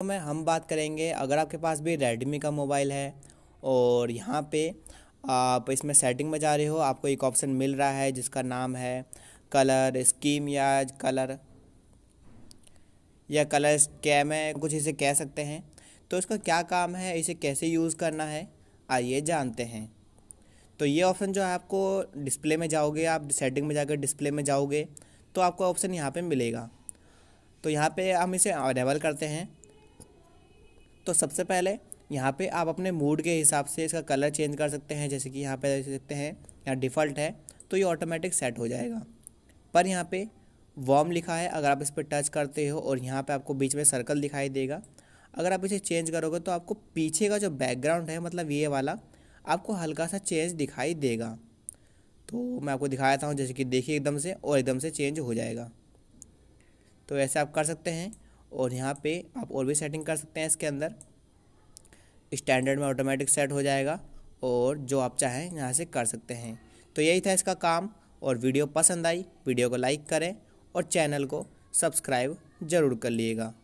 तो में हम बात करेंगे अगर आपके पास भी रेडमी का मोबाइल है और यहाँ पे आप इसमें सेटिंग में जा रहे हो आपको एक ऑप्शन मिल रहा है जिसका नाम है कलर स्कीम या कलर या कलर स्कैम है कुछ इसे कह सकते हैं तो इसका क्या काम है इसे कैसे यूज़ करना है आइए जानते हैं तो ये ऑप्शन जो है आपको डिस्प्ले में जाओगे आप सेटिंग में जाकर डिस्प्ले में जाओगे तो आपको ऑप्शन यहाँ पे मिलेगा तो यहाँ पे हम इसे अवेलेबल करते हैं तो सबसे पहले यहाँ पे आप अपने मूड के हिसाब से इसका कलर चेंज कर सकते हैं जैसे कि यहाँ पे देख सकते हैं यहाँ डिफ़ॉल्ट है तो ये ऑटोमेटिक सेट हो जाएगा पर यहाँ पे वॉम लिखा है अगर आप इस पर टच करते हो और यहाँ पे आपको बीच में सर्कल दिखाई देगा अगर आप इसे चेंज करोगे तो आपको पीछे का जो बैकग्राउंड है मतलब ये वाला आपको हल्का सा चेंज दिखाई देगा तो मैं आपको दिखाया हूँ जैसे कि देखिए एकदम से और एकदम से चेंज हो जाएगा तो ऐसे आप कर सकते हैं और यहाँ पे आप और भी सेटिंग कर सकते हैं इसके अंदर स्टैंडर्ड में ऑटोमेटिक सेट हो जाएगा और जो आप चाहें यहाँ से कर सकते हैं तो यही था इसका काम और वीडियो पसंद आई वीडियो को लाइक करें और चैनल को सब्सक्राइब ज़रूर कर लिएगा